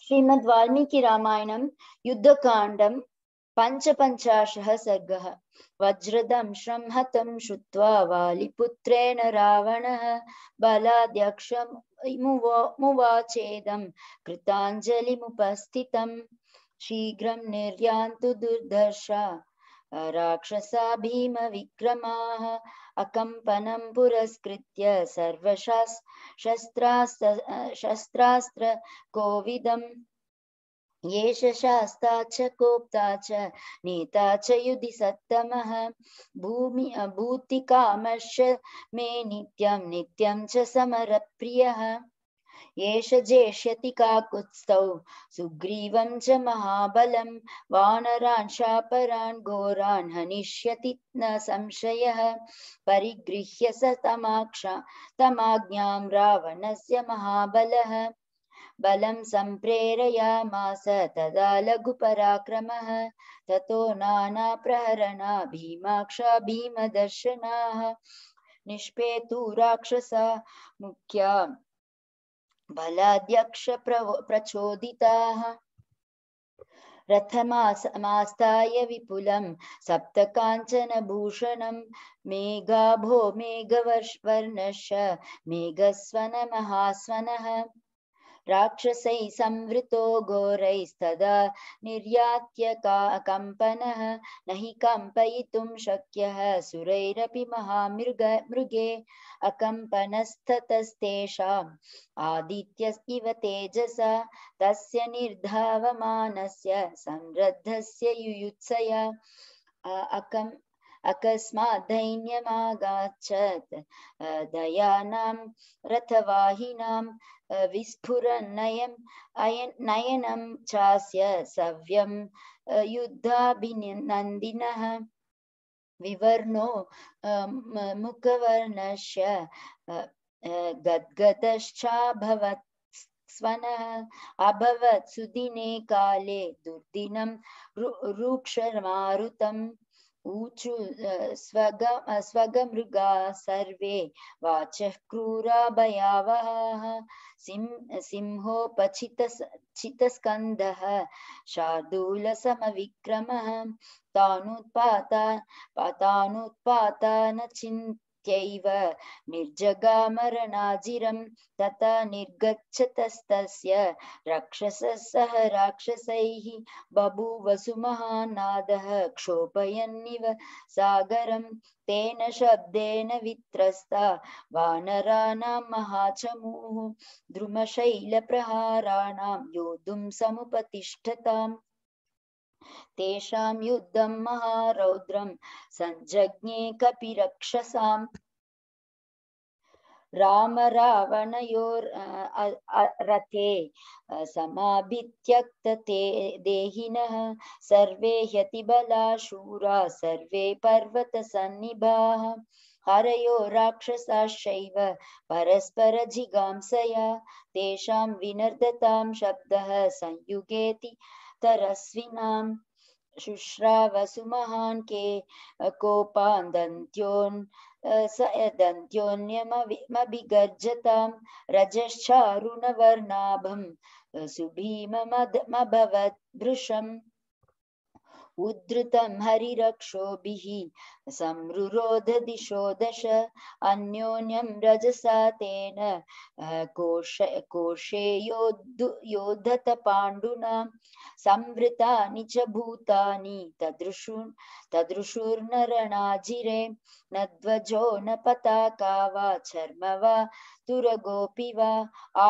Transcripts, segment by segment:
श्रीमद् वाल्मीकि रामायणं युद्धकाण्डं पञ्चपञ्चाशः सर्गः वज्रदंश्रं हतं श्रुत्वा वालिपुत्रेण रावणः बलाध्यक्षं मुवाचेदं कृताञ्जलिमुपस्थितं शीघ्रं निर्यान्तु दुर्धर्षा राक्षसा भीमविक्रमाः अकम्पनं पुरस्कृत्य सर्वशास् येष शास्ता च कोप्ता च नेता च युधि सत्तमः भूमि भूतिकामश्च मे नित्यं नित्यं च समरप्रियः एष जेष्यति काकुत्स्थौ सुग्रीवं च महाबलं वानरान् शापरान् घोरान् हनिष्यति न संशयः परिगृह्य स तमाक्षा तमाज्ञां रावणस्य महाबलः बलं सम्प्रेरयामास तदा लघुपराक्रमः ततो नानाप्रहरणा भीमाक्षा भीमदर्शनाः निष्पेतु राक्षसा मुख्या बलाध्यक्ष प्रचोदिता कांचन भूषण मेघा भो मेघ मेघवर्ष वर्णश महास्वन राक्षसैः संवृतो घोरैस्तदा निर्यात्य का कम्पनः न हि कम्पयितुं शक्यः सुरैरपि महामृग मृगे अकम्पनस्ततस्तेषाम् आदित्य इव तेजसा तस्य निर्धावमानस्य संरद्धस्य युयुत्सया अकम् अकस्माद्दैन्यमागाच्छत् दयानां रथवाहिनां विस्फुरन्नयम् अयन् नयनं चास्य सव्यं युद्धाभिनन्दिनः विवर्णो मुखवर्णस्य गद्गदश्चाभवत् स्वनः अभवत् सुदिने काले दुर्दिनं रुक्षमारुतं ऊचु स्वग स्वगमृगा सर्वे वाचः क्रूरा भयावहाः सिं सिंहोपचितस्कन्धः शार्दूलसमविक्रमः तानुत्पाता पातानुत्पाता न चिन्ता नित्यैव निर्जगामरणाजिरं तथा निर्गच्छतस्तस्य राक्षसः सह राक्षसैः बभूवसुमहानादः क्षोभयन्निव सागरं तेन शब्देन वित्रस्ता वानराणां महाचमूः द्रुमशैलप्रहाराणां योद्धुं समुपतिष्ठताम् तेषां युद्धं महारौद्रं सञ्जज्ञे राम रामरावणयोर् रथे समाभित्यक्तते देहिनः सर्वे ह्यतिबला शूरा सर्वे पर्वत पर्वतसन्निभाः हरयो राक्षसाश्चैव परस्परजिगांसया तेषां विनर्दतां शब्दः संयुगेति तरस्विनाम शुश्राव सुमहान के कोपान्दन्त्योन् सदन्त्योन्यमभिगर्जतां रजश्चारुणवर्णाभं सुभीममभवत् भृशम् उद्धृतं हरिरक्षोभिः संरुरोध दिशो दश अन्योन्यं रजसा तेन कोश कोशे योद्धु योद्धत पाण्डुना संवृतानि च भूतानि तदृशु तदृशुर्नरणाजिरे न ध्वजो न पताका वा चर्म वा तुरगोऽपि वा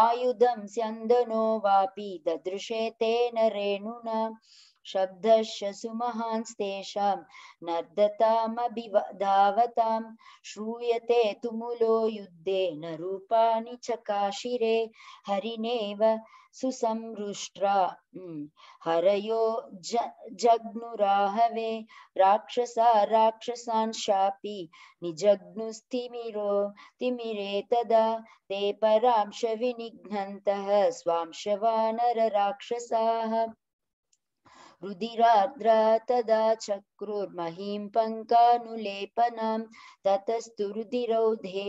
आयुधं स्यन्दनो वापि ददृशे तेन रेणुना शब्दश्च सुमहांस्तेषां नर्दतामभिधावतां श्रूयते तुमुलो युद्धे न रूपाणि चकाशिरे हरिणेव सुसंरुष्ट्रा हरयो ज जग्नुराहवे राक्षसा राक्षसान् शापि निजग्नुस्तिमिरो तिमिरे तदा ते परांश विनिघ्नन्तः स्वांशवानरराक्षसाः रुधिराद्र तदा चक्रुर्महीं पङ्कानुलेपनं ततस्तु रुधिरौधे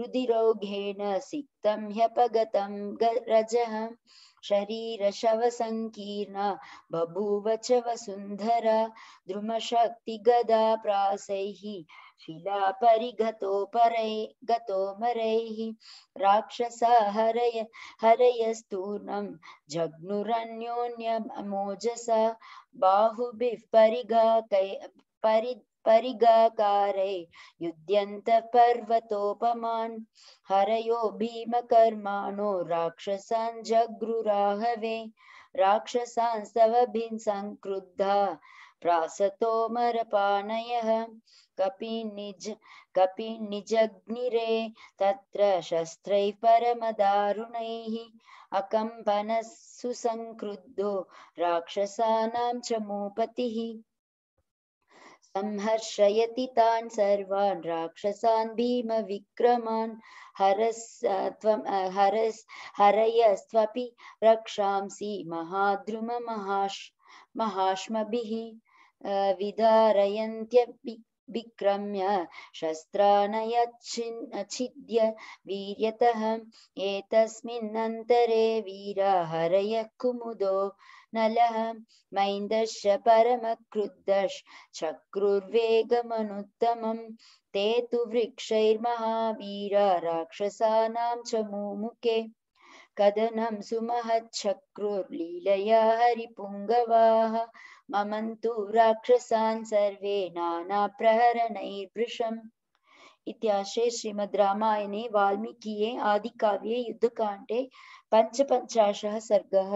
रुधिरौघेन सिक्तं ह्यपगतं रजः शरीर शव संकीर्ण बभूव च वसुन्धरा द्रुमशक्तिगदा प्रासैः गतो गतोमरैः राक्षस हरय जग्नुरन्योन्य जग्नुरन्योन्यमोजसा बाहुभिः परिगा कै परि परिगाकारे युध्यन्तपर्वतोपमान् हरयो भीमकर्माणो राक्षसान् जग्रुराहवे राक्षसांस्तवभिन् सङ्क्रुद्धा प्रासतोमरपानयः कपिनिज कपिनिजग्निरे तत्र शस्त्रैः परमदारुणैः अकम्पनः सुसङ्क्रुद्धो राक्षसानां च मूपतिः संहर्षयति तान् सर्वान् राक्षसान् भीमविक्रमान् हरस् त्वं हरस् हरयस्त्वपि रक्षांसि महाद्रुममहाश् महाश्मभिः विदारयन्त्यपि विक्रम्य शस्त्राणयच्छिन् वीर्यतः एतस्मिन्नन्तरे वीरा हरयः कुमुदो नलः मैन्दश्च परमक्रुद्धश्चक्रुर्वेगमनुत्तमम् ते तु वृक्षैर्महावीरा राक्षसानां च मुमुखे कदनं सुमहच्छक्रुर्लीलया हरिपुङ्गवाः ममन्तु राक्षसान् सर्वे नानाप्रहरणैर्भृशम् इत्याशय श्रीमद् रामायणे वाल्मीकिये आदिकाव्ये युद्धकाण्डे पञ्चपञ्चाशः सर्गः